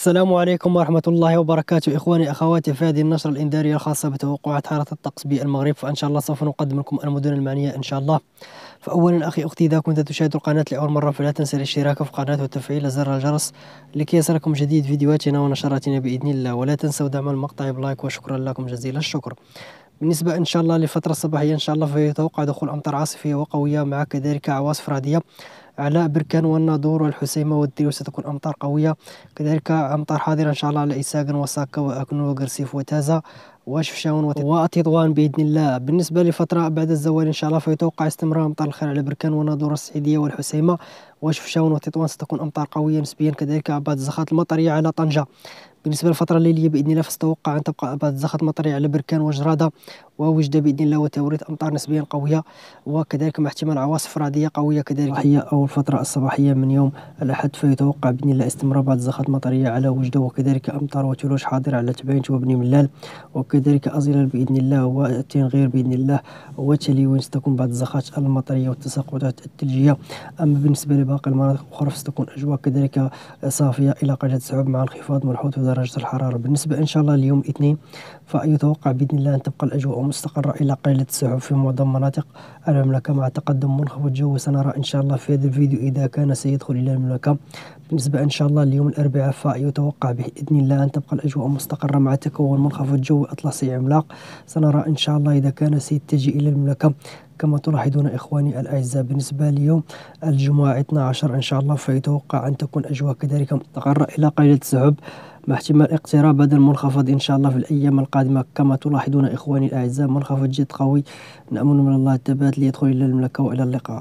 السلام عليكم ورحمة الله وبركاته إخواني أخواتي في هذه النشرة الإنذارية الخاصة بتوقعات حالة الطقس بالمغرب فإن شاء الله سوف نقدم لكم المدن المعنية إن شاء الله فأولا أخي أختي إذا كنت تشاهد القناة لأول مرة فلا تنسى الاشتراك في القناة وتفعيل زر الجرس لكي يصلكم جديد فيديوهاتنا ونشراتنا بإذن الله ولا تنسوا دعم المقطع بلايك وشكرا لكم جزيل الشكر بالنسبة إن شاء الله لفترة الصباحية إن شاء الله فيتوقع دخول أمطار عاصفية وقوية مع كذلك عواصف رعدية على بركان وأن والحسيمه الحسيمة وستكون ستكون أمطار قوية كذلك أمطار حاضرة إن شاء الله على ايساغن وساكا وأكنو وقرسيف وتازا وشفشاون وتطوان باذن الله بالنسبه لفتره بعد الزوال ان شاء الله فيتوقع استمرار امطار الخير على بركان وناظور السعيديه والحسيمه وشفشاون وتطوان ستكون امطار قويه نسبيا كذلك بعد الزخات المطريه على طنجه بالنسبه للفتره الليليه باذن الله فستوقع ان تبقى بعض الزخات المطريه على بركان وجراده ووجده باذن الله وتوريد امطار نسبيا قويه وكذلك مع احتمال عواصف رعديه قويه كذلك او الفتره الصباحيه من يوم الاحد فيتوقع باذن الله استمرار بعض الزخات المطريه على وجده وكذلك امطار وتلوج حاضره على تبعين وبني ملال وكذلك كذلك أظلال بإذن الله وتنغير بإذن الله وتلوين ستكون بعض الزخات المطرية والتساقطات الثلجية أما بالنسبة لباقي المناطق الأخرى فستكون أجواء كذلك صافية إلى قلة صعوب مع انخفاض ملحوظ في درجة الحرارة بالنسبة إن شاء الله اليوم الاثنين فيتوقع بإذن الله أن تبقى الأجواء مستقرة إلى قلة السحب في معظم مناطق المملكة مع تقدم منخفض جو سنرى إن شاء الله في هذا الفيديو إذا كان سيدخل إلى المملكة بالنسبة إن شاء الله اليوم الأربعاء فيتوقع بإذن الله أن تبقى الأجواء مستقرة مع تكون منخفض جو أطلسي عملاق سنرى إن شاء الله إذا كان سيتجه إلى المملكة كما تلاحظون إخواني الأعزاء بالنسبة ليوم الجمعة 12 إن شاء الله فيتوقع أن تكون أجواء كذلك مستقرة إلى قليل السحب مع احتمال اقتراب هذا المنخفض إن شاء الله في الأيام القادمة كما تلاحظون إخواني الأعزاء منخفض جد قوي نأمل من الله الثبات ليدخل إلى المملكة وإلى اللقاء